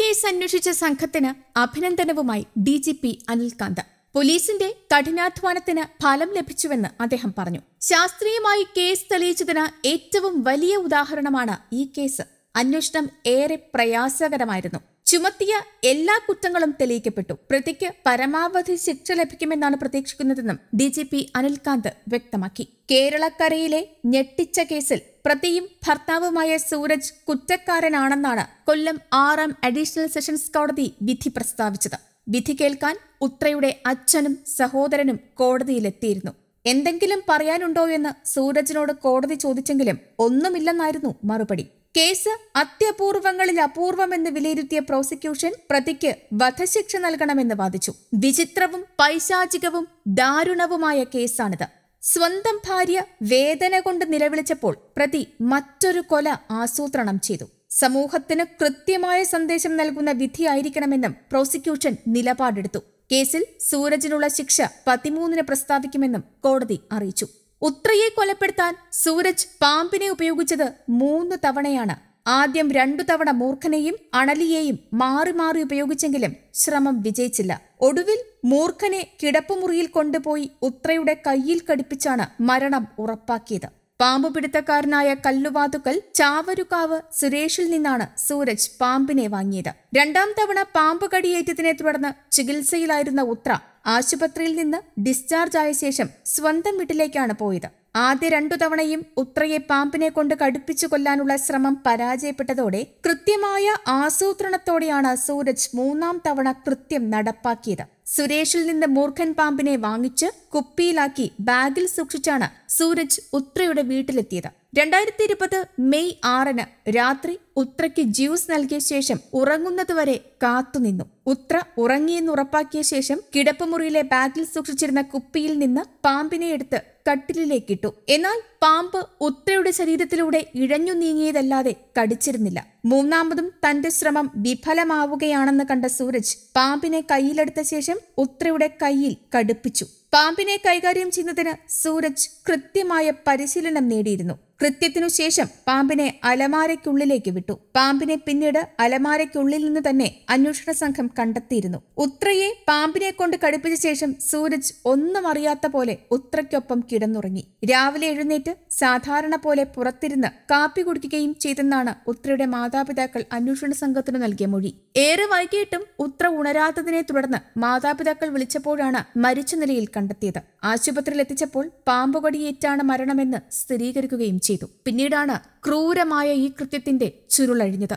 case അന്വേഷിച്ച സംഘത്തിന് അഭിനന്ദനവുമായി ഡി ജി പി അനിൽകാന്ത് പോലീസിന്റെ കഠിനാധ്വാനത്തിന് ഫലം ലഭിച്ചുവെന്ന് അദ്ദേഹം പറഞ്ഞു ശാസ്ത്രീയമായി കേസ് തെളിയിച്ചതിന് ഏറ്റവും വലിയ ഉദാഹരണമാണ് ഈ കേസ് അന്വേഷണം ഏറെ പ്രയാസകരമായിരുന്നു ചുമത്തിയ എല്ലാ കുറ്റങ്ങളും തെളിയിക്കപ്പെട്ടു പ്രതിക്ക് പരമാവധി ശിക്ഷ ലഭിക്കുമെന്നാണ് പ്രതീക്ഷിക്കുന്നതെന്നും ഡി ജി പി അനിൽകാന്ത് വ്യക്തമാക്കി കേരളക്കരയിലെ ഞെട്ടിച്ച കേസിൽ പ്രതിയും ഭർത്താവുമായ സൂരജ് കുറ്റക്കാരനാണെന്നാണ് കൊല്ലം ആറാം അഡീഷണൽ സെഷൻസ് കോടതി വിധി പ്രസ്താവിച്ചത് വിധി കേൾക്കാൻ ഉത്രയുടെ അച്ഛനും സഹോദരനും കോടതിയിലെത്തിയിരുന്നു എന്തെങ്കിലും പറയാനുണ്ടോ എന്ന് സൂരജിനോട് കോടതി ചോദിച്ചെങ്കിലും ഒന്നുമില്ലെന്നായിരുന്നു മറുപടി കേസ് അത്യപൂർവങ്ങളിൽ അപൂർവമെന്ന് വിലയിരുത്തിയ പ്രോസിക്യൂഷൻ പ്രതിക്ക് വധശിക്ഷ നൽകണമെന്ന് വാദിച്ചു വിചിത്രവും പൈശാചികവും ദാരുണവുമായ കേസാണിത് സ്വന്തം ഭാര്യ വേദന കൊണ്ട് നിലവിളിച്ചപ്പോൾ പ്രതി മറ്റൊരു കൊല ആസൂത്രണം ചെയ്തു സമൂഹത്തിന് കൃത്യമായ സന്ദേശം നൽകുന്ന വിധിയായിരിക്കണമെന്നും പ്രോസിക്യൂഷൻ നിലപാടെടുത്തു കേസിൽ സൂരജിനുള്ള ശിക്ഷ പതിമൂന്നിന് പ്രസ്താവിക്കുമെന്നും കോടതി അറിയിച്ചു ഉത്രയെ കൊലപ്പെടുത്താൻ സൂരജ് പാമ്പിനെ ഉപയോഗിച്ചത് മൂന്ന് തവണയാണ് ആദ്യം രണ്ടു തവണ മൂർഖനെയും അണലിയെയും മാറി മാറി ഉപയോഗിച്ചെങ്കിലും ശ്രമം വിജയിച്ചില്ല ഒടുവിൽ മൂർഖനെ കിടപ്പുമുറിയിൽ കൊണ്ടുപോയി ഉത്രയുടെ കയ്യിൽ കടിപ്പിച്ചാണ് മരണം ഉറപ്പാക്കിയത് പാമ്പുപിടുത്തക്കാരനായ കല്ലുവാതുക്കൽ ചാവരുകാവ് സുരേഷിൽ നിന്നാണ് സൂരജ് പാമ്പിനെ വാങ്ങിയത് രണ്ടാം തവണ പാമ്പ് കടിയേറ്റതിനെ തുടർന്ന് ചികിത്സയിലായിരുന്ന ഉത്ര ആശുപത്രിയിൽ നിന്ന് ഡിസ്ചാർജ് ആയ ശേഷം സ്വന്തം വീട്ടിലേക്കാണ് പോയത് ആദ്യ രണ്ടു തവണയും ഉത്രയെ പാമ്പിനെ കൊണ്ട് കടുപ്പിച്ചു കൊല്ലാനുള്ള ശ്രമം പരാജയപ്പെട്ടതോടെ കൃത്യമായ ആസൂത്രണത്തോടെയാണ് സൂരജ് മൂന്നാം തവണ കൃത്യം നടപ്പാക്കിയത് സുരേഷിൽ നിന്ന് മൂർഖൻ പാമ്പിനെ വാങ്ങിച്ച് കുപ്പിയിലാക്കി ബാഗിൽ സൂക്ഷിച്ചാണ് സൂരജ് ഉത്രയുടെ വീട്ടിലെത്തിയത് രണ്ടായിരത്തി ഇരുപത് മെയ് ആറിന് രാത്രി ഉത്രയ്ക്ക് ജ്യൂസ് നൽകിയ ശേഷം ഉറങ്ങുന്നതുവരെ കാത്തുനിന്നു ഉത്ര ഉറങ്ങിയെന്ന് ഉറപ്പാക്കിയ ശേഷം കിടപ്പുമുറിയിലെ ബാഗിൽ സൂക്ഷിച്ചിരുന്ന കുപ്പിയിൽ നിന്ന് പാമ്പിനെ എടുത്ത് കട്ടിലിലേക്കിട്ടു എന്നാൽ പാമ്പ് ഉത്രയുടെ ശരീരത്തിലൂടെ ഇഴഞ്ഞു നീങ്ങിയതല്ലാതെ കടിച്ചിരുന്നില്ല മൂന്നാമതും തന്റെ ശ്രമം വിഫലമാവുകയാണെന്ന് കണ്ട സൂരജ് പാമ്പിനെ കയ്യിലെടുത്ത ശേഷം ഉത്രയുടെ കയ്യിൽ കടുപ്പിച്ചു പാമ്പിനെ കൈകാര്യം ചെയ്യുന്നതിന് സൂരജ് കൃത്യമായ പരിശീലനം നേടിയിരുന്നു കൃത്യത്തിനു ശേഷം പാമ്പിനെ അലമാരയ്ക്കുള്ളിലേക്ക് വിട്ടു പാമ്പിനെ പിന്നീട് അലമാരയ്ക്കുള്ളിൽ നിന്ന് തന്നെ അന്വേഷണ സംഘം കണ്ടെത്തിയിരുന്നു ഉത്രയെ പാമ്പിനെ കൊണ്ട് കടുപ്പിച്ച ശേഷം സൂരജ് ഒന്നും അറിയാത്ത പോലെ ഉത്രയ്ക്കൊപ്പം കിടന്നുറങ്ങി രാവിലെ എഴുന്നേറ്റ് സാധാരണ പോലെ പുറത്തിരുന്ന് കാപ്പി കുടിക്കുകയും ചെയ്തെന്നാണ് ഉത്രയുടെ മാതാപിതാക്കൾ അന്വേഷണ സംഘത്തിന് നൽകിയ മൊഴി ഏറെ വൈകിട്ടും ഉത്ര ഉണരാത്തതിനെ തുടർന്ന് മാതാപിതാക്കൾ വിളിച്ചപ്പോഴാണ് മരിച്ച നിലയിൽ കണ്ടെത്തിയത് ആശുപത്രിയിൽ എത്തിച്ചപ്പോൾ പാമ്പുകടിയേറ്റാണ് മരണമെന്ന് സ്ഥിരീകരിക്കുകയും ചെയ്തു ചെയ്തു പിന്നീടാണ് ക്രൂരമായ ഈ കൃത്യത്തിന്റെ ചുരുളഴിഞ്ഞത്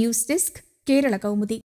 ന്യൂസ് ഡെസ്ക് കേരള കൗമുദി